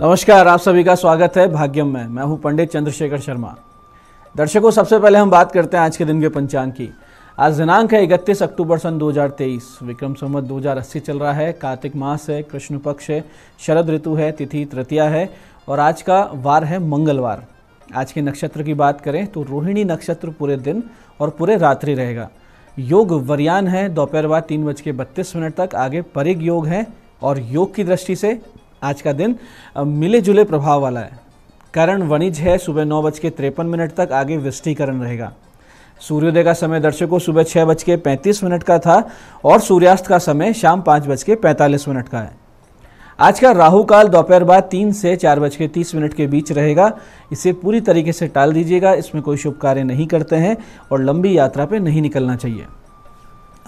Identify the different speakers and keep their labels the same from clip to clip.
Speaker 1: नमस्कार आप सभी का स्वागत है भाग्यम में मैं हूं पंडित चंद्रशेखर शर्मा दर्शकों सबसे पहले हम बात करते हैं आज के दिन के पंचांग की आज दिनांक है इकतीस अक्टूबर सन 2023 विक्रम संवत 2080 चल रहा है कार्तिक मास है कृष्ण पक्ष है शरद ऋतु है तिथि तृतीया है और आज का वार है मंगलवार आज के नक्षत्र की बात करें तो रोहिणी नक्षत्र पूरे दिन और पूरे रात्रि रहेगा योग वरियान है दोपहर बाद तीन बज के बत्तीस मिनट तक आगे परिग योग है और योग की दृष्टि से आज का दिन मिले जुले प्रभाव वाला है करण वणिज है सुबह नौ बज के तिरपन मिनट तक आगे विष्टीकरण रहेगा सूर्योदय का समय दर्शकों सुबह छह बज के पैंतीस मिनट का था और सूर्यास्त का समय शाम पाँच बज के पैंतालीस मिनट का है आज का राहु काल दोपहर बाद तीन से चार बज के तीस मिनट के बीच रहेगा इसे पूरी तरीके से टाल दीजिएगा इसमें कोई शुभ कार्य नहीं करते हैं और लंबी यात्रा पर नहीं निकलना चाहिए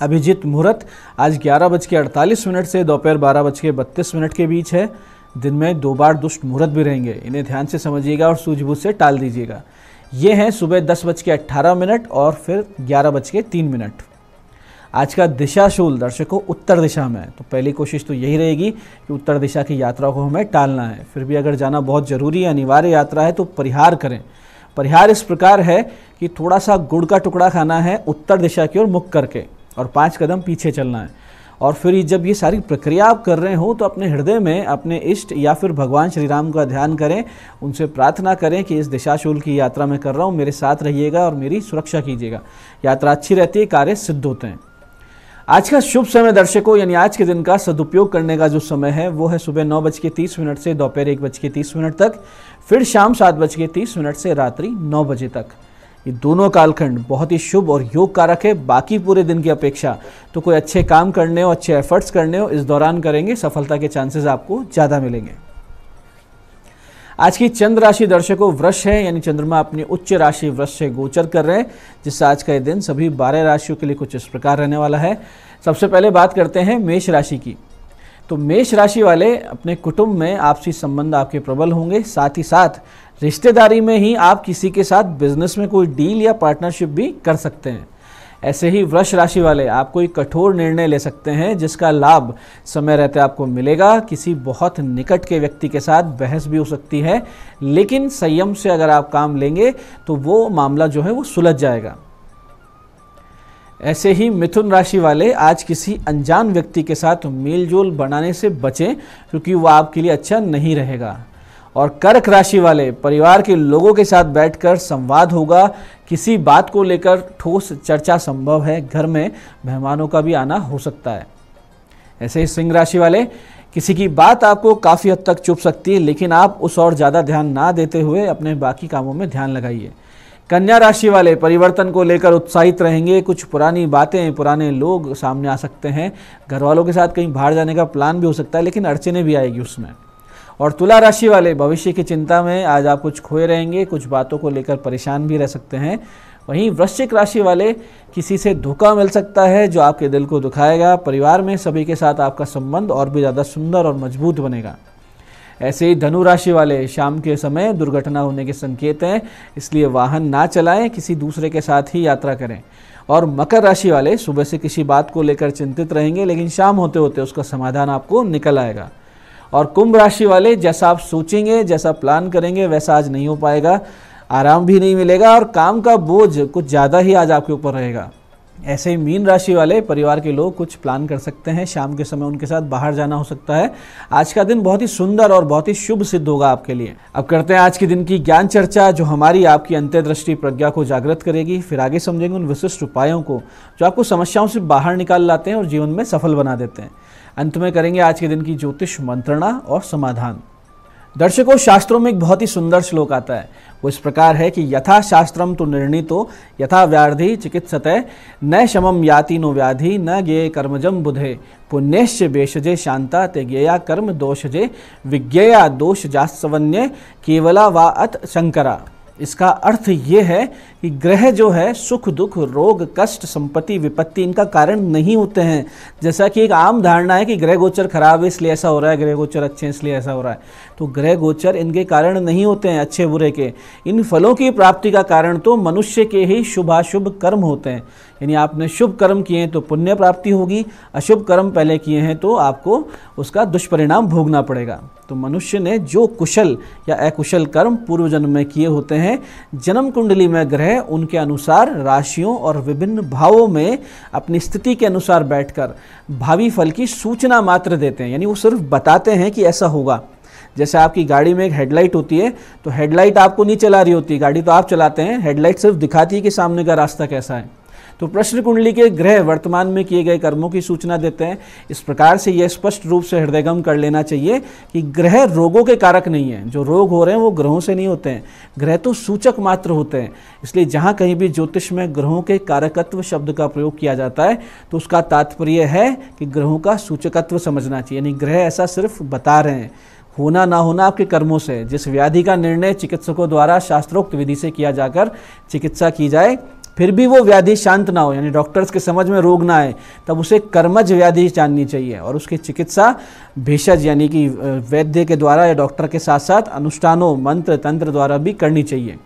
Speaker 1: अभिजीत मुहूर्त आज ग्यारह बज के अड़तालीस मिनट से दोपहर बारह बज के बत्तीस मिनट के बीच है दिन में दो बार दुष्ट मुहूर्त भी रहेंगे इन्हें ध्यान से समझिएगा और सूझबूझ से टाल दीजिएगा ये हैं सुबह दस बज के अट्ठारह मिनट और फिर ग्यारह बज के तीन मिनट आज का दिशाशूल दर्शकों उत्तर दिशा में तो पहली कोशिश तो यही रहेगी कि उत्तर दिशा की यात्रा को हमें टालना है फिर भी अगर जाना बहुत ज़रूरी है अनिवार्य यात्रा है तो परिहार करें परिहार इस प्रकार है कि थोड़ा सा गुड़ का टुकड़ा खाना है उत्तर दिशा की ओर मुख करके और पाँच कदम पीछे चलना है और फिर जब ये सारी प्रक्रिया आप कर रहे हो तो अपने हृदय में अपने इष्ट या फिर भगवान श्री राम का ध्यान करें उनसे प्रार्थना करें कि इस दिशाशूल की यात्रा में कर रहा हूँ मेरे साथ रहिएगा और मेरी सुरक्षा कीजिएगा यात्रा अच्छी रहती है कार्य सिद्ध होते हैं आज का शुभ समय दर्शकों यानी आज के दिन का सदुपयोग करने का जो समय है वो है सुबह नौ बज के तीस मिनट से दोपहर एक बज के तीस मिनट तक फिर शाम सात बज के तीस मिनट से रात्रि नौ बजे तक ये दोनों कालखंड बहुत ही शुभ और योग कारक है बाकी पूरे दिन की अपेक्षा तो कोई अच्छे काम करने हो अच्छे एफर्ट्स करने हो इस दौरान करेंगे सफलता के चांसेस आपको ज़्यादा मिलेंगे आज की चंद्र राशि दर्शकों वृक्ष है यानी चंद्रमा अपनी उच्च राशि वृक्ष से गोचर कर रहे हैं जिससे आज का ये दिन सभी बारह राशियों के लिए कुछ इस प्रकार रहने वाला है सबसे पहले बात करते हैं मेष राशि की तो मेष राशि वाले अपने कुटुंब में आपसी संबंध आपके प्रबल होंगे साथ ही साथ रिश्तेदारी में ही आप किसी के साथ बिजनेस में कोई डील या पार्टनरशिप भी कर सकते हैं ऐसे ही वृक्ष राशि वाले आप कोई कठोर निर्णय ले सकते हैं जिसका लाभ समय रहते आपको मिलेगा किसी बहुत निकट के व्यक्ति के साथ बहस भी हो सकती है लेकिन संयम से अगर आप काम लेंगे तो वो मामला जो है वो सुलझ जाएगा ऐसे ही मिथुन राशि वाले आज किसी अनजान व्यक्ति के साथ मेलजोल बनाने से बचें क्योंकि वह आपके लिए अच्छा नहीं रहेगा और कर्क राशि वाले परिवार के लोगों के साथ बैठकर संवाद होगा किसी बात को लेकर ठोस चर्चा संभव है घर में मेहमानों का भी आना हो सकता है ऐसे ही सिंह राशि वाले किसी की बात आपको काफ़ी हद तक चुप सकती है लेकिन आप उस और ज़्यादा ध्यान ना देते हुए अपने बाकी कामों में ध्यान लगाइए कन्या राशि वाले परिवर्तन को लेकर उत्साहित रहेंगे कुछ पुरानी बातें पुराने लोग सामने आ सकते हैं घर वालों के साथ कहीं बाहर जाने का प्लान भी हो सकता है लेकिन अड़चने भी आएगी उसमें और तुला राशि वाले भविष्य की चिंता में आज आप कुछ खोए रहेंगे कुछ बातों को लेकर परेशान भी रह सकते हैं वहीं वृश्चिक राशि वाले किसी से धोखा मिल सकता है जो आपके दिल को दुखाएगा परिवार में सभी के साथ आपका संबंध और भी ज़्यादा सुंदर और मजबूत बनेगा ऐसे ही धनु राशि वाले शाम के समय दुर्घटना होने के संकेत हैं इसलिए वाहन ना चलाएं किसी दूसरे के साथ ही यात्रा करें और मकर राशि वाले सुबह से किसी बात को लेकर चिंतित रहेंगे लेकिन शाम होते होते उसका समाधान आपको निकल आएगा और कुंभ राशि वाले जैसा आप सोचेंगे जैसा प्लान करेंगे वैसा आज नहीं हो पाएगा आराम भी नहीं मिलेगा और काम का बोझ कुछ ज़्यादा ही आज आपके ऊपर रहेगा ऐसे ही मीन राशि वाले परिवार के लोग कुछ प्लान कर सकते हैं शाम के समय उनके साथ बाहर जाना हो सकता है आज का दिन बहुत ही सुंदर और बहुत ही शुभ सिद्ध होगा आपके लिए अब करते हैं आज के दिन की ज्ञान चर्चा जो हमारी आपकी अंत्यदृष्टि प्रज्ञा को जागृत करेगी फिर आगे समझेंगे उन विशिष्ट उपायों को जो आपको समस्याओं से बाहर निकाल लाते हैं और जीवन में सफल बना देते हैं अंत में करेंगे आज के दिन की ज्योतिष मंत्रणा और समाधान दर्शकों शास्त्रों में एक बहुत ही सुंदर श्लोक आता है वो इस प्रकार है कि यथा शास्त्रम तो निर्णीतो यथा व्याधि चिकित्सत न शमम याति नो व्याधि न गेय कर्मजम बुधे पुण्यश्च बेशजे शांता ते गेया कर्म दोषजे विज्ञेया दोष जास्वन्य केवला वा अत शंकरा इसका अर्थ ये है कि ग्रह जो है सुख दुख रोग कष्ट संपत्ति विपत्ति इनका कारण नहीं होते हैं जैसा कि एक आम धारणा है कि ग्रह गोचर खराब है इसलिए ऐसा हो रहा है ग्रह गोचर अच्छे हैं इसलिए ऐसा हो रहा है तो ग्रह गोचर इनके कारण नहीं होते हैं अच्छे बुरे के इन फलों की प्राप्ति का कारण तो मनुष्य के ही शुभाशुभ कर्म होते हैं यानी आपने शुभ कर्म किए हैं तो पुण्य प्राप्ति होगी अशुभ कर्म पहले किए हैं तो आपको उसका दुष्परिणाम भोगना पड़ेगा तो मनुष्य ने जो कुशल या अकुशल कर्म पूर्व जन्म में किए होते हैं जन्म कुंडली में ग्रह उनके अनुसार राशियों और विभिन्न भावों में अपनी स्थिति के अनुसार बैठकर भावी फल की सूचना मात्र देते हैं यानी वो सिर्फ बताते हैं कि ऐसा होगा जैसे आपकी गाड़ी में एक हेडलाइट होती है तो हेडलाइट आपको नहीं चला रही होती गाड़ी तो आप चलाते हैं हेडलाइट सिर्फ दिखाती है कि सामने का रास्ता कैसा है तो प्रश्न कुंडली के ग्रह वर्तमान में किए गए कर्मों की सूचना देते हैं इस प्रकार से यह स्पष्ट रूप से हृदयगम कर लेना चाहिए कि ग्रह रोगों के कारक नहीं है जो रोग हो रहे हैं वो ग्रहों से नहीं होते हैं ग्रह तो सूचक मात्र होते हैं इसलिए जहाँ कहीं भी ज्योतिष में ग्रहों के कारकत्व शब्द का प्रयोग किया जाता है तो उसका तात्पर्य है कि ग्रहों का सूचकत्व समझना चाहिए यानी ग्रह ऐसा सिर्फ बता रहे हैं होना ना होना आपके कर्मों से जिस व्याधि का निर्णय चिकित्सकों द्वारा शास्त्रोक्त विधि से किया जाकर चिकित्सा की जाए फिर भी वो व्याधि शांत ना हो यानी डॉक्टर्स के समझ में रोग ना आए तब उसे कर्मज व्याधि जाननी चाहिए और उसकी चिकित्सा भेषज यानी कि वैद्य के द्वारा या डॉक्टर के साथ साथ अनुष्ठानों मंत्र तंत्र द्वारा भी करनी चाहिए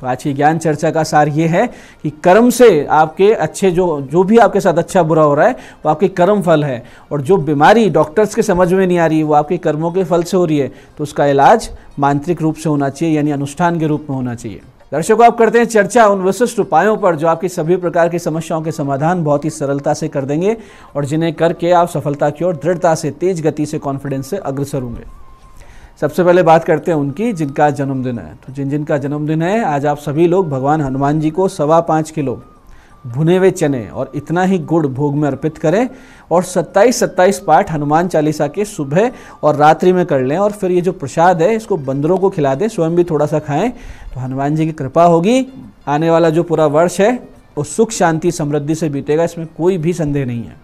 Speaker 1: तो आज की ज्ञान चर्चा का सार ये है कि कर्म से आपके अच्छे जो जो भी आपके साथ अच्छा बुरा हो रहा है वो आपके कर्म फल है और जो बीमारी डॉक्टर्स के समझ में नहीं आ रही है वो आपके कर्मों के फल से हो रही है तो उसका इलाज मांत्रिक रूप से होना चाहिए यानी अनुष्ठान के रूप में होना चाहिए दर्शकों आप करते हैं चर्चा उन विशिष्ट उपायों पर जो आपकी सभी प्रकार की समस्याओं के समाधान बहुत ही सरलता से कर देंगे और जिन्हें करके आप सफलता की ओर दृढ़ता से तेज गति से कॉन्फिडेंस से अग्रसर होंगे सबसे पहले बात करते हैं उनकी जिनका जन्मदिन है तो जिन जिनका जन्मदिन है आज आप सभी लोग भगवान हनुमान जी को सवा पाँच किलो भुने हुए चने और इतना ही गुड़ भोग में अर्पित करें और 27 27 पाठ हनुमान चालीसा के सुबह और रात्रि में कर लें और फिर ये जो प्रसाद है इसको बंदरों को खिला दें स्वयं भी थोड़ा सा खाएं तो हनुमान जी की कृपा होगी आने वाला जो पूरा वर्ष है वो सुख शांति समृद्धि से बीतेगा इसमें कोई भी संदेह नहीं है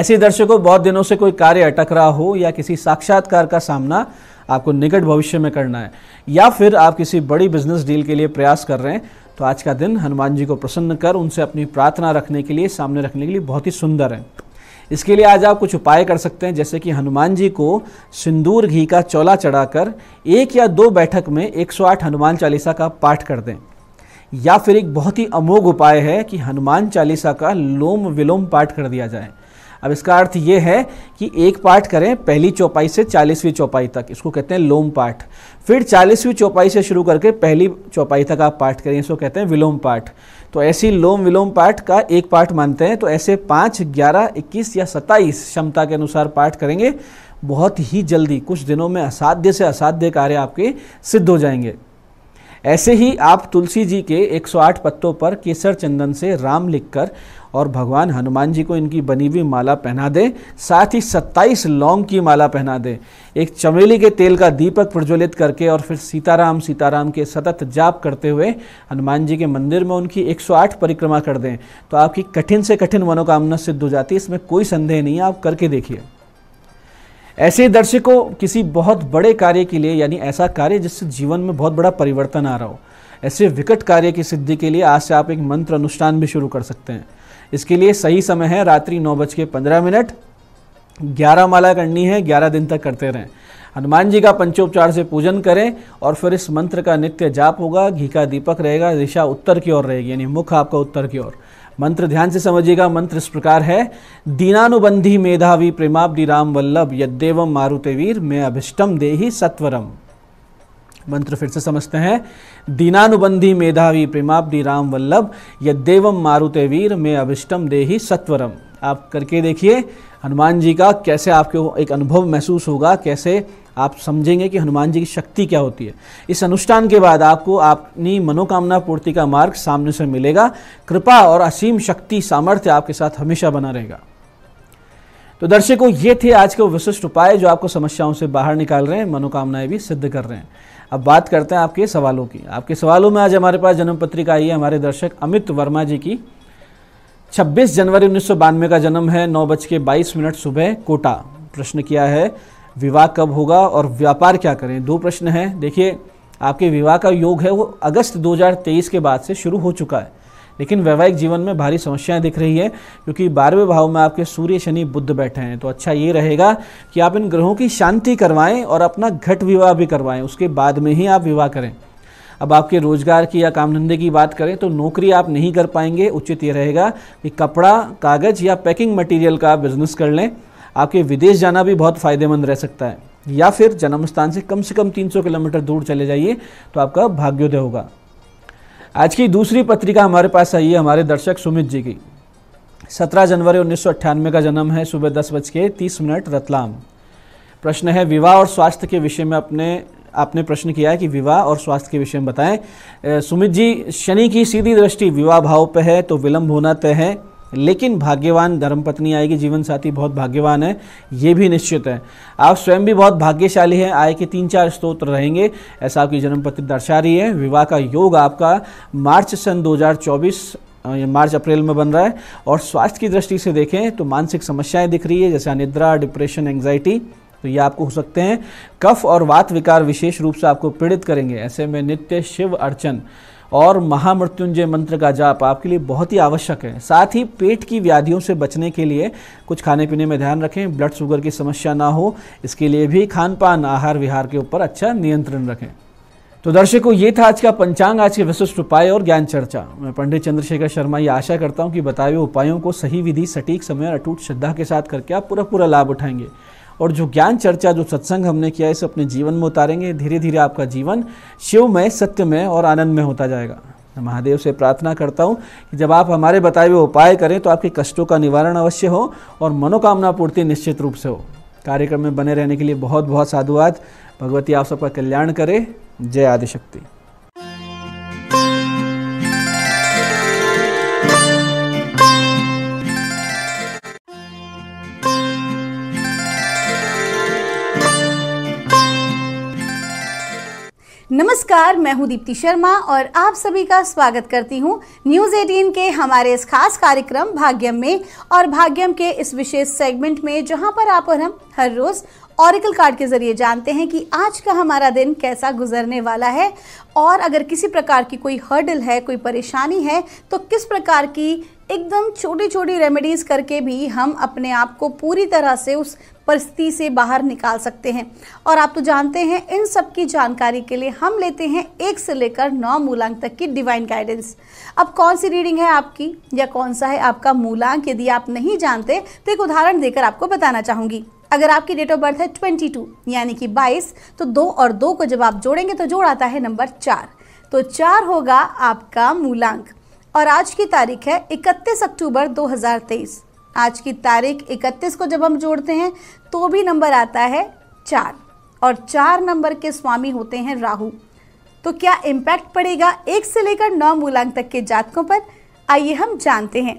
Speaker 1: ऐसे दर्शकों बहुत दिनों से कोई कार्य अटक रहा हो या किसी साक्षात्कार का सामना आपको निकट भविष्य में करना है या फिर आप किसी बड़ी बिजनेस डील के लिए प्रयास कर रहे हैं तो आज का दिन हनुमान जी को प्रसन्न कर उनसे अपनी प्रार्थना रखने के लिए सामने रखने के लिए बहुत ही सुंदर है इसके लिए आज आप कुछ उपाय कर सकते हैं जैसे कि हनुमान जी को सिंदूर घी का चौला चढ़ाकर एक या दो बैठक में 108 हनुमान चालीसा का पाठ कर दें या फिर एक बहुत ही अमोघ उपाय है कि हनुमान चालीसा का लोम विलोम पाठ कर दिया जाए अब इसका अर्थ ये है कि एक पाठ करें पहली चौपाई से चालीसवीं चौपाई तक इसको कहते हैं लोम पाठ फिर चालीसवीं चौपाई से शुरू करके पहली चौपाई तक आप पाठ करें इसको कहते हैं विलोम पाठ तो ऐसी लोम विलोम पाठ का एक पाठ मानते हैं तो ऐसे पाँच ग्यारह इक्कीस या सत्ताईस क्षमता के अनुसार पाठ करेंगे बहुत ही जल्दी कुछ दिनों में असाध्य से असाध्य कार्य आपके सिद्ध हो जाएंगे ऐसे ही आप तुलसी जी के 108 पत्तों पर केसर चंदन से राम लिखकर और भगवान हनुमान जी को इनकी बनी हुई माला पहना दें साथ ही सत्ताईस लौंग की माला पहना दें एक चमेली के तेल का दीपक प्रज्वलित करके और फिर सीताराम सीताराम के सतत जाप करते हुए हनुमान जी के मंदिर में उनकी 108 परिक्रमा कर दें तो आपकी कठिन से कठिन मनोकामना सिद्ध हो जाती है इसमें कोई संदेह नहीं है आप करके देखिए ऐसे दर्शकों किसी बहुत बड़े कार्य के लिए यानी ऐसा कार्य जिससे जीवन में बहुत बड़ा परिवर्तन आ रहा हो ऐसे विकट कार्य की सिद्धि के लिए आज से आप एक मंत्र अनुष्ठान भी शुरू कर सकते हैं इसके लिए सही समय है रात्रि नौ बज के पंद्रह मिनट ग्यारह माला करनी है ग्यारह दिन तक करते रहें हनुमान जी का पंचोपचार से पूजन करें और फिर इस मंत्र का नित्य जाप होगा घी का दीपक रहेगा दिशा उत्तर की ओर रहेगी यानी मुख आपका उत्तर की ओर मंत्र ध्यान से समझिएगा मंत्र इस प्रकार है दीनानुबंधी मेधावी प्रेमाब्दी राम वल्लभ यद्देवम मारुते वीर मैं अभिष्टम देही सत्वरम मंत्र फिर से समझते हैं दीनानुबंधी मेधावी प्रेमाब्दी राम वल्लभ यदेव मारुते वीर में अभिष्टम देही सत्वरम आप करके देखिए हनुमान जी का कैसे आपको एक अनुभव महसूस होगा कैसे आप समझेंगे कि हनुमान जी की शक्ति क्या होती है इस अनुष्ठान के बाद आपको अपनी मनोकामना पूर्ति का मार्ग सामने से मिलेगा कृपा और असीम शक्ति सामर्थ्य आपके साथ हमेशा बना रहेगा तो दर्शकों ये थे आज के विशिष्ट उपाय जो आपको समस्याओं से बाहर निकाल रहे हैं मनोकामनाएं भी सिद्ध कर रहे हैं अब बात करते हैं आपके सवालों की आपके सवालों में आज हमारे पास जन्म पत्रिका आई है हमारे दर्शक अमित वर्मा जी की 26 जनवरी उन्नीस का जन्म है नौ बज के बाईस मिनट सुबह कोटा प्रश्न किया है विवाह कब होगा और व्यापार क्या करें दो प्रश्न हैं देखिए आपके विवाह का योग है वो अगस्त 2023 के बाद से शुरू हो चुका है लेकिन वैवाहिक जीवन में भारी समस्याएं दिख रही है क्योंकि बारहवें भाव में आपके सूर्य शनि बुद्ध बैठे हैं तो अच्छा ये रहेगा कि आप इन ग्रहों की शांति करवाएं और अपना घट विवाह भी करवाएं उसके बाद में ही आप विवाह करें अब आपके रोजगार की या काम धंधे की बात करें तो नौकरी आप नहीं कर पाएंगे उचित ये रहेगा कि कपड़ा कागज या पैकिंग मटेरियल का बिजनेस कर लें आपके विदेश जाना भी बहुत फ़ायदेमंद रह सकता है या फिर जन्म स्थान से कम से कम 300 किलोमीटर दूर चले जाइए तो आपका भाग्योदय होगा आज की दूसरी पत्रिका हमारे पास आई है हमारे दर्शक सुमित जी की 17 जनवरी उन्नीस का जन्म है सुबह दस बज के तीस मिनट रतलाम प्रश्न है विवाह और स्वास्थ्य के विषय में अपने आपने प्रश्न किया है कि विवाह और स्वास्थ्य के विषय में बताएं सुमित जी शनि की सीधी दृष्टि विवाह भाव पर है तो विलंब होना तय है लेकिन भाग्यवान धर्मपत्नी आएगी जीवन साथी बहुत भाग्यवान है ये भी निश्चित है आप स्वयं भी बहुत भाग्यशाली हैं आय के तीन चार स्त्रोत्र रहेंगे ऐसा आपकी जन्मपत्री दर्शा रही है विवाह का योग आपका मार्च सन 2024 ये मार्च अप्रैल में बन रहा है और स्वास्थ्य की दृष्टि से देखें तो मानसिक समस्याएं दिख रही है जैसे अनिद्रा डिप्रेशन एंग्जाइटी तो ये आपको हो सकते हैं कफ और वात विकार विशेष रूप से आपको पीड़ित करेंगे ऐसे में नित्य शिव अर्चन और महामृत्युंजय मंत्र का जाप आपके लिए बहुत ही आवश्यक है साथ ही पेट की व्याधियों से बचने के लिए कुछ खाने पीने में ध्यान रखें ब्लड शुगर की समस्या ना हो इसके लिए भी खान पान आहार विहार के ऊपर अच्छा नियंत्रण रखें तो दर्शकों ये था आज का पंचांग आज के विशिष्ट उपाय और ज्ञान चर्चा मैं पंडित चंद्रशेखर शर्मा ये आशा करता हूँ कि बताए हुए उपायों को सही विधि सटीक समय और अटूट श्रद्धा के साथ करके आप पूरा पूरा लाभ उठाएंगे और जो ज्ञान चर्चा जो सत्संग हमने किया इसे अपने जीवन में उतारेंगे धीरे धीरे आपका जीवन शिवमय सत्यमय और आनंदमय होता जाएगा मैं महादेव से प्रार्थना करता हूँ कि जब आप हमारे बताए हुए उपाय करें तो आपके कष्टों का निवारण अवश्य हो और मनोकामना पूर्ति निश्चित रूप से हो कार्यक्रम में बने रहने के लिए बहुत बहुत साधुवाद भगवती आप सबका कल्याण करे जय आदिशक्ति
Speaker 2: नमस्कार मैं हूं दीप्ति शर्मा और आप सभी का स्वागत करती हूं न्यूज़ 18 के हमारे इस खास कार्यक्रम भाग्यम में और भाग्यम के इस विशेष सेगमेंट में जहां पर आप और हम हर रोज़ ऑरिकल कार्ड के ज़रिए जानते हैं कि आज का हमारा दिन कैसा गुजरने वाला है और अगर किसी प्रकार की कोई हर्डल है कोई परेशानी है तो किस प्रकार की एकदम छोटी छोटी रेमेडीज़ करके भी हम अपने आप को पूरी तरह से उस परिस्थिति से बाहर निकाल सकते हैं और आप तो जानते हैं इन सब की जानकारी के लिए हम लेते हैं एक से लेकर नौ मूलांक तक की डिवाइन गाइडेंस अब कौन सी रीडिंग है आपकी या कौन सा है आपका मूलांक यदि आप नहीं जानते तो एक उदाहरण देकर आपको बताना चाहूँगी अगर आपकी डेट ऑफ बर्थ है 22 यानी कि 22 तो दो और दो को जब आप जोड़ेंगे तो जोड़ आता है नंबर चार तो चार होगा आपका मूलांक और आज की तारीख है 31 अक्टूबर 2023 आज की तारीख 31 को जब हम जोड़ते हैं तो भी नंबर आता है चार और चार नंबर के स्वामी होते हैं राहु तो क्या इम्पैक्ट पड़ेगा एक से लेकर नौ मूलांक तक के जातकों पर आइए हम जानते हैं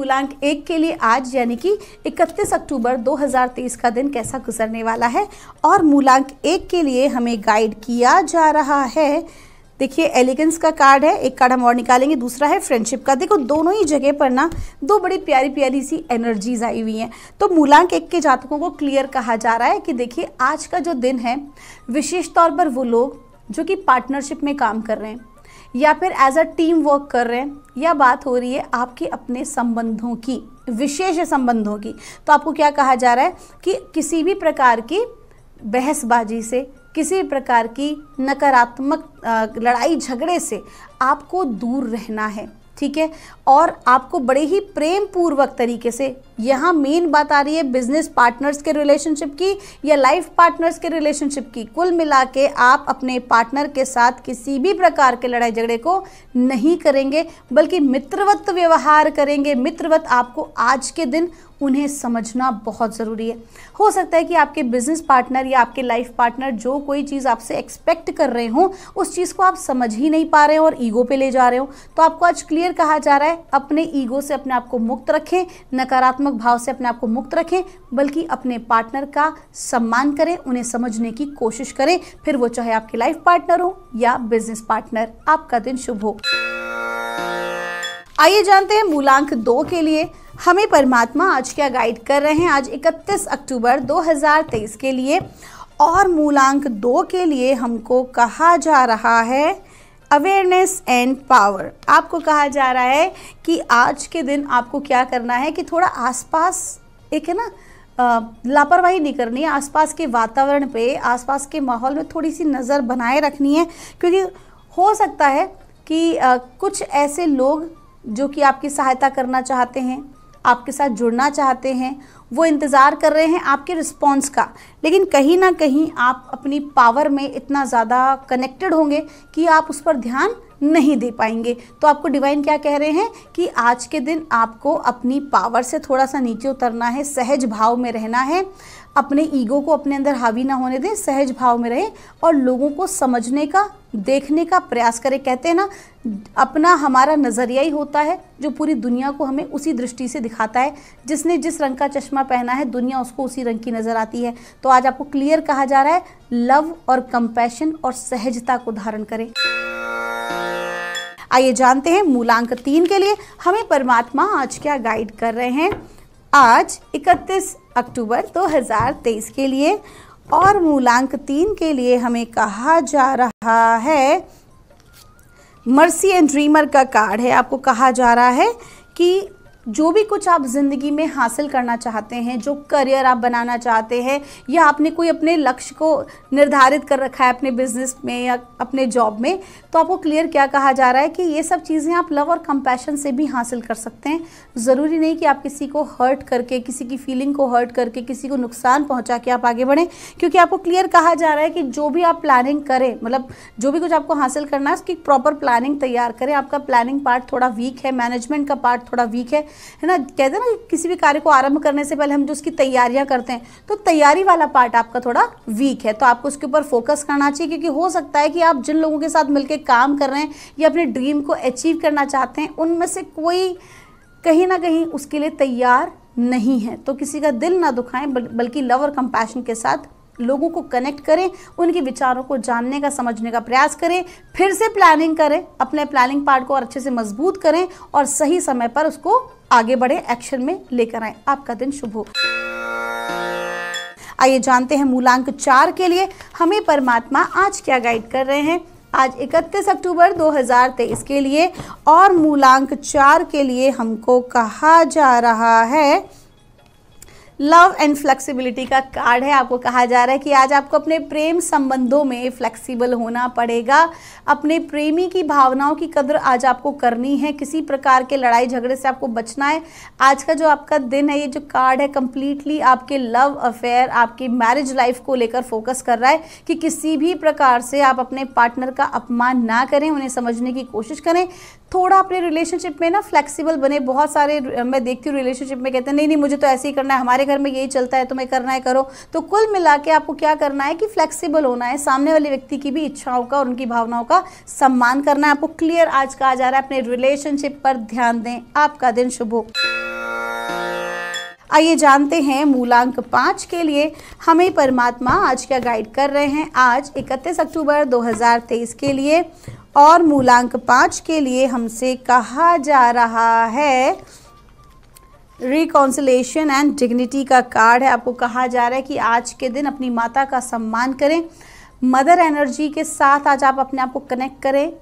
Speaker 2: मूलांक एक के लिए आज यानी कि 31 अक्टूबर 2023 का दिन कैसा गुजरने वाला है और मूलांक एक के लिए हमें गाइड किया जा रहा है देखिए एलिगेंस का कार्ड है एक कार्ड हम और निकालेंगे दूसरा है फ्रेंडशिप का देखो दोनों ही जगह पर ना दो बड़ी प्यारी प्यारी सी एनर्जीज आई हुई हैं तो मूलांक एक के जातकों को क्लियर कहा जा रहा है कि देखिए आज का जो दिन है विशेष तौर पर वो लोग जो कि पार्टनरशिप में काम कर रहे हैं या फिर एज अ टीम वर्क कर रहे हैं या बात हो रही है आपके अपने संबंधों की विशेष संबंधों की तो आपको क्या कहा जा रहा है कि किसी भी प्रकार की बहसबाजी से किसी प्रकार की नकारात्मक लड़ाई झगड़े से आपको दूर रहना है ठीक है और आपको बड़े ही प्रेम पूर्वक तरीके से यहाँ मेन बात आ रही है बिजनेस पार्टनर्स के रिलेशनशिप की या लाइफ पार्टनर्स के रिलेशनशिप की कुल मिला के आप अपने पार्टनर के साथ किसी भी प्रकार के लड़ाई झगड़े को नहीं करेंगे बल्कि मित्रवत व्यवहार करेंगे मित्रवत आपको आज के दिन उन्हें समझना बहुत ज़रूरी है हो सकता है कि आपके बिजनेस पार्टनर या आपके लाइफ पार्टनर जो कोई चीज़ आपसे एक्सपेक्ट कर रहे हों उस चीज़ को आप समझ ही नहीं पा रहे हो और ईगो पे ले जा रहे हो तो आपको आज क्लियर कहा जा रहा है अपने ईगो से अपने आप को मुक्त रखें नकारात्मक नकारात्मक भाव से अपने आप को मुक्त रखें बल्कि अपने पार्टनर का सम्मान करें उन्हें समझने की कोशिश करें फिर वो चाहे आपके लाइफ पार्टनर हो या बिजनेस पार्टनर आपका दिन शुभ हो आइए जानते हैं मूलांक दो के लिए हमें परमात्मा आज क्या गाइड कर रहे हैं आज 31 अक्टूबर 2023 के लिए और मूलांक दो के लिए हमको कहा जा रहा है अवेयरनेस एंड पावर आपको कहा जा रहा है कि आज के दिन आपको क्या करना है कि थोड़ा आसपास एक है ना लापरवाही नहीं करनी है आसपास के वातावरण पे आसपास के माहौल में थोड़ी सी नज़र बनाए रखनी है क्योंकि हो सकता है कि आ, कुछ ऐसे लोग जो कि आपकी सहायता करना चाहते हैं आपके साथ जुड़ना चाहते हैं वो इंतज़ार कर रहे हैं आपके रिस्पॉन्स का लेकिन कहीं ना कहीं आप अपनी पावर में इतना ज़्यादा कनेक्टेड होंगे कि आप उस पर ध्यान नहीं दे पाएंगे तो आपको डिवाइन क्या कह रहे हैं कि आज के दिन आपको अपनी पावर से थोड़ा सा नीचे उतरना है सहज भाव में रहना है अपने ईगो को अपने अंदर हावी ना होने दें सहज भाव में रहें और लोगों को समझने का देखने का प्रयास करें कहते हैं ना अपना हमारा नज़रिया ही होता है जो पूरी दुनिया को हमें उसी दृष्टि से दिखाता है जिसने जिस रंग का चश्मा पहना है दुनिया उसको उसी रंग की नज़र आती है तो आज आपको क्लियर कहा जा रहा है लव और कंपैशन और सहजता को धारण करें आइए जानते हैं मूलांक तीन के लिए हमें परमात्मा आज क्या गाइड कर रहे हैं आज 31 अक्टूबर 2023 के लिए और मूलांक तीन के लिए हमें कहा जा रहा है मर्सी एंड ड्रीमर का कार्ड है आपको कहा जा रहा है कि जो भी कुछ आप ज़िंदगी में हासिल करना चाहते हैं जो करियर आप बनाना चाहते हैं या आपने कोई अपने लक्ष्य को निर्धारित कर रखा है अपने बिजनेस में या अपने जॉब में तो आपको क्लियर क्या कहा जा रहा है कि ये सब चीज़ें आप लव और कंपैशन से भी हासिल कर सकते हैं ज़रूरी नहीं कि आप किसी को हर्ट करके किसी की फीलिंग को हर्ट करके किसी को नुकसान पहुँचा के आप आगे बढ़ें क्योंकि आपको क्लियर कहा जा रहा है कि जो भी आप प्लानिंग करें मतलब जो भी कुछ आपको हासिल करना है उसकी प्रॉपर प्लानिंग तैयार करें आपका प्लानिंग पार्ट थोड़ा वीक है मैनेजमेंट का पार्ट थोड़ा वीक है है ना कहते हैं ना किसी भी कार्य को आरंभ करने से पहले हम जो उसकी तैयारियां करते हैं तो तैयारी वाला पार्ट आपका थोड़ा वीक है तो आपको उसके ऊपर फोकस करना चाहिए क्योंकि हो सकता है कि आप जिन लोगों के साथ मिलकर काम कर रहे हैं या अपने ड्रीम को अचीव करना चाहते हैं उनमें से कोई कहीं ना कहीं उसके लिए तैयार नहीं है तो किसी का दिल ना दुखाएं बल्कि लव और कंपैशन के साथ लोगों को कनेक्ट करें उनके विचारों को जानने का समझने का प्रयास करें फिर से प्लानिंग करें अपने प्लानिंग पार्ट को और अच्छे से मजबूत करें और सही समय पर उसको आगे बढ़े एक्शन में लेकर आए आपका दिन शुभ हो आइए जानते हैं मूलांक चार के लिए हमें परमात्मा आज क्या गाइड कर रहे हैं आज 31 अक्टूबर 2023 के लिए और मूलांक चार के लिए हमको कहा जा रहा है लव एंड फ्लेक्सिबिलिटी का कार्ड है आपको कहा जा रहा है कि आज आपको अपने प्रेम संबंधों में फ्लेक्सिबल होना पड़ेगा अपने प्रेमी की भावनाओं की कदर आज आपको करनी है किसी प्रकार के लड़ाई झगड़े से आपको बचना है आज का जो आपका दिन है ये जो कार्ड है कम्प्लीटली आपके लव अफेयर आपकी मैरिज लाइफ को लेकर फोकस कर रहा है कि किसी भी प्रकार से आप अपने पार्टनर का अपमान ना करें उन्हें समझने की कोशिश करें थोड़ा अपने रिलेशनशिप में ना फ्लेक्सिबल बने बहुत सारे मैं देखती हूँ रिलेशनशिप में कहते हैं नहीं नहीं मुझे तो ऐसे ही करना है हमारे घर में यही चलता है तुम्हें करना है करो तो कुल मिला के आपको क्या करना है कि फ्लेक्सिबल होना है सामने वाले व्यक्ति की भी इच्छाओं का और उनकी भावनाओं का सम्मान करना है आपको क्लियर आज कहा जा रहा है अपने रिलेशनशिप पर ध्यान दें आपका दिन शुभ हो आइए जानते हैं मूलांक पाँच के लिए हमें परमात्मा आज क्या गाइड कर रहे हैं आज 31 अक्टूबर 2023 के लिए और मूलांक पाँच के लिए हमसे कहा जा रहा है रिकॉन्सलेशन एंड डिग्निटी का कार्ड है आपको कहा जा रहा है कि आज के दिन अपनी माता का सम्मान करें मदर एनर्जी के साथ आज आप अपने आप को कनेक्ट करें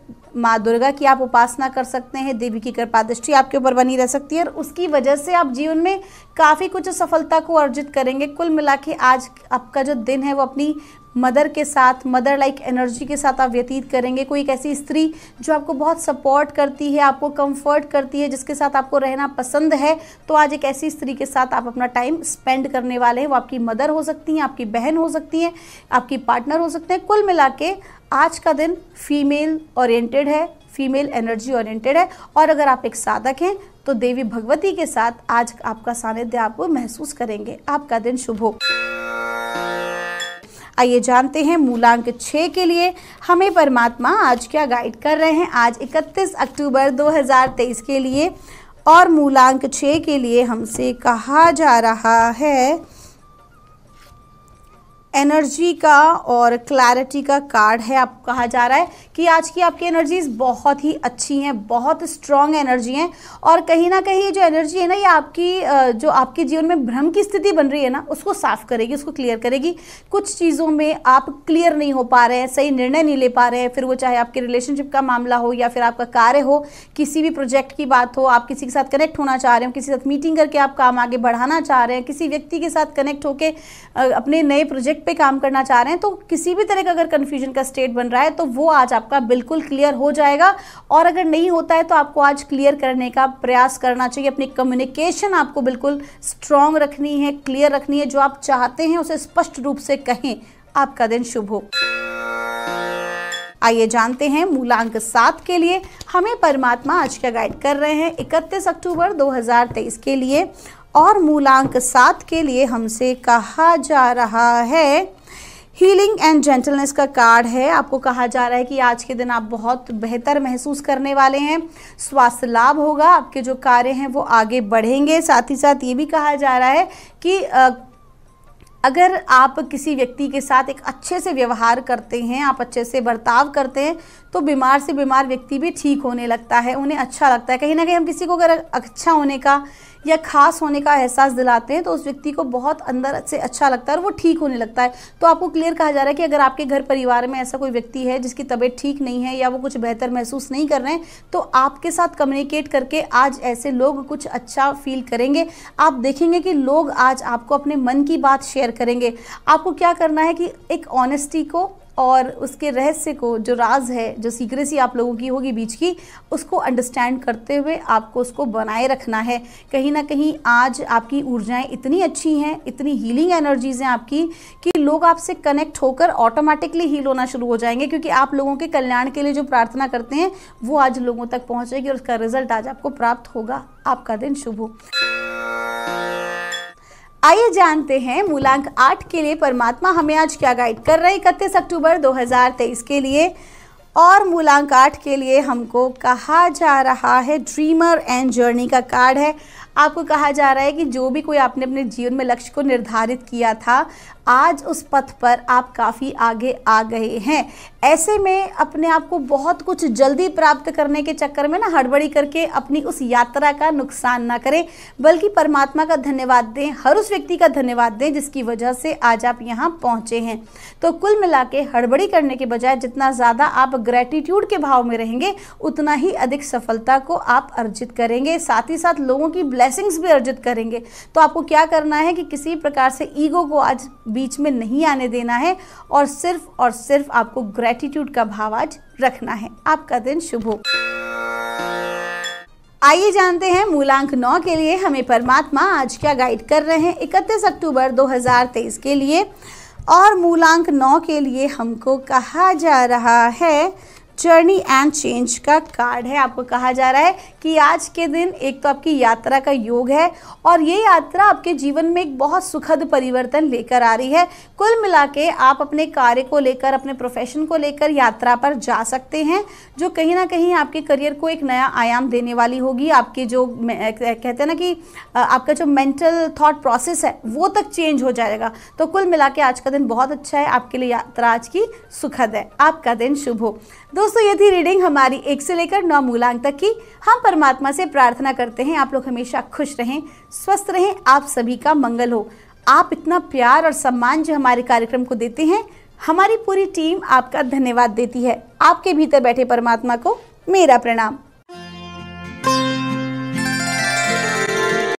Speaker 2: माँ दुर्गा की आप उपासना कर सकते हैं देवी की कृपा दृष्टि आपके ऊपर बनी रह सकती है और उसकी वजह से आप जीवन में काफ़ी कुछ सफलता को अर्जित करेंगे कुल मिला के आज आपका जो दिन है वो अपनी मदर के साथ मदर लाइक एनर्जी के साथ आप व्यतीत करेंगे कोई एक ऐसी स्त्री जो आपको बहुत सपोर्ट करती है आपको कंफर्ट करती है जिसके साथ आपको रहना पसंद है तो आज एक ऐसी स्त्री के साथ आप अपना टाइम स्पेंड करने वाले हैं वो आपकी मदर हो सकती हैं आपकी बहन हो सकती हैं आपकी पार्टनर हो सकते हैं कुल मिला के आज का दिन फीमेल ओरिएंटेड है फीमेल एनर्जी ओरिएंटेड है और अगर आप एक साधक हैं तो देवी भगवती के साथ आज आपका सानिध्य आप महसूस करेंगे आपका दिन शुभ हो आइए जानते हैं मूलांक छः के लिए हमें परमात्मा आज क्या गाइड कर रहे हैं आज 31 अक्टूबर 2023 के लिए और मूलांक छः के लिए हमसे कहा जा रहा है एनर्जी का और क्लैरिटी का कार्ड है आप कहा जा रहा है कि आज की आपकी एनर्जीज बहुत ही अच्छी हैं बहुत स्ट्रॉन्ग एनर्जी हैं और कहीं ना कहीं जो एनर्जी है ना ये आपकी जो आपके जीवन में भ्रम की स्थिति बन रही है ना उसको साफ करेगी उसको क्लियर करेगी कुछ चीज़ों में आप क्लियर नहीं हो पा रहे हैं सही निर्णय नहीं ले पा रहे हैं फिर वो चाहे आपके रिलेशनशिप का मामला हो या फिर आपका कार्य हो किसी भी प्रोजेक्ट की बात हो आप किसी के साथ कनेक्ट होना चाह रहे हो किसी के साथ मीटिंग करके आप काम आगे बढ़ाना चाह रहे हैं किसी व्यक्ति के साथ कनेक्ट होकर अपने नए प्रोजेक्ट पे काम करना चाह रहे हैं तो किसी भी तरह का अगर कन्फ्यूजन का स्टेट बन रहा है तो वो आज आपका बिल्कुल क्लियर हो जाएगा और अगर नहीं होता है तो आपको आज क्लियर करने का प्रयास करना चाहिए अपनी कम्युनिकेशन आपको बिल्कुल स्ट्रांग रखनी है क्लियर रखनी है जो आप चाहते हैं उसे स्पष्ट रूप से कहें आपका दिन शुभ हो आइए जानते हैं मूलांक सात के लिए हमें परमात्मा आज का गाइड कर रहे हैं 31 अक्टूबर 2023 के लिए और मूलांक सात के लिए हमसे कहा जा रहा है हीलिंग एंड जेंटलनेस का कार्ड है आपको कहा जा रहा है कि आज के दिन आप बहुत बेहतर महसूस करने वाले हैं स्वास्थ्य लाभ होगा आपके जो कार्य हैं वो आगे बढ़ेंगे साथ ही साथ ये भी कहा जा रहा है कि आ, अगर आप किसी व्यक्ति के साथ एक अच्छे से व्यवहार करते हैं आप अच्छे से बर्ताव करते हैं तो बीमार से बीमार व्यक्ति भी ठीक होने लगता है उन्हें अच्छा लगता है कहीं ना कहीं हम किसी को अगर अच्छा होने का या खास होने का एहसास दिलाते हैं तो उस व्यक्ति को बहुत अंदर से अच्छा लगता है और वो ठीक होने लगता है तो आपको क्लियर कहा जा रहा है कि अगर आपके घर परिवार में ऐसा कोई व्यक्ति है जिसकी तबीयत ठीक नहीं है या वो कुछ बेहतर महसूस नहीं कर रहे हैं तो आपके साथ कम्युनिकेट करके आज ऐसे लोग कुछ अच्छा फील करेंगे आप देखेंगे कि लोग आज आपको अपने मन की बात शेयर करेंगे आपको क्या करना है कि एक ऑनेस्टी को और उसके रहस्य को जो राज है जो सीक्रेसी आप लोगों की होगी बीच की उसको अंडरस्टैंड करते हुए आपको उसको बनाए रखना है कहीं ना कहीं आज आपकी ऊर्जाएं इतनी अच्छी हैं इतनी हीलिंग एनर्जीज़ हैं आपकी कि लोग आपसे कनेक्ट होकर ऑटोमेटिकली हील होना शुरू हो जाएंगे क्योंकि आप लोगों के कल्याण के लिए जो प्रार्थना करते हैं वो आज लोगों तक पहुँचेगी और उसका रिजल्ट आज आपको प्राप्त होगा आपका दिन शुभ हो आइए जानते हैं मूलांक आठ के लिए परमात्मा हमें आज क्या गाइड कर रहे इकतीस अक्टूबर 2023 के लिए और मूलांक आठ के लिए हमको कहा जा रहा है ड्रीमर एंड जर्नी का कार्ड है आपको कहा जा रहा है कि जो भी कोई आपने अपने जीवन में लक्ष्य को निर्धारित किया था आज उस पथ पर आप काफ़ी आगे आ गए हैं ऐसे में अपने आप को बहुत कुछ जल्दी प्राप्त करने के चक्कर में ना हड़बड़ी करके अपनी उस यात्रा का नुकसान ना करें बल्कि परमात्मा का धन्यवाद दें हर उस व्यक्ति का धन्यवाद दें जिसकी वजह से आज आप यहाँ पहुँचे हैं तो कुल मिला के हड़बड़ी करने के बजाय जितना ज़्यादा आप ग्रेटिट्यूड के भाव में रहेंगे उतना ही अधिक सफलता को आप अर्जित करेंगे साथ ही साथ लोगों की ब्लेसिंग्स भी अर्जित करेंगे तो आपको क्या करना है कि किसी प्रकार से ईगो को आज बीच में नहीं आने देना है और सिर्फ और सिर्फ आपको ग्रेटिट्यूड का भाव आज रखना है आपका दिन शुभ हो आइए जानते हैं मूलांक नौ के लिए हमें परमात्मा आज क्या गाइड कर रहे हैं इकतीस अक्टूबर 2023 के लिए और मूलांक नौ के लिए हमको कहा जा रहा है जर्नी एंड चेंज का कार्ड है आपको कहा जा रहा है कि आज के दिन एक तो आपकी यात्रा का योग है और ये यात्रा आपके जीवन में एक बहुत सुखद परिवर्तन लेकर आ रही है कुल मिला के आप अपने कार्य को लेकर अपने प्रोफेशन को लेकर यात्रा पर जा सकते हैं जो कहीं ना कहीं आपके करियर को एक नया आयाम देने वाली होगी आपके जो कहते हैं ना कि आपका जो मेंटल थाट प्रोसेस है वो तक चेंज हो जाएगा तो कुल मिला के आज का दिन बहुत अच्छा है आपके लिए यात्रा आज की सुखद है आपका दिन शुभ हो दोस्तों ये थी रीडिंग हमारी एक से लेकर नौ मूलांक तक की हम परमात्मा से प्रार्थना करते हैं आप लोग हमेशा खुश रहें स्वस्थ रहें आप सभी का मंगल हो आप इतना प्यार और सम्मान जो हमारे कार्यक्रम को देते हैं हमारी पूरी टीम आपका धन्यवाद देती है आपके भीतर बैठे परमात्मा को मेरा प्रणाम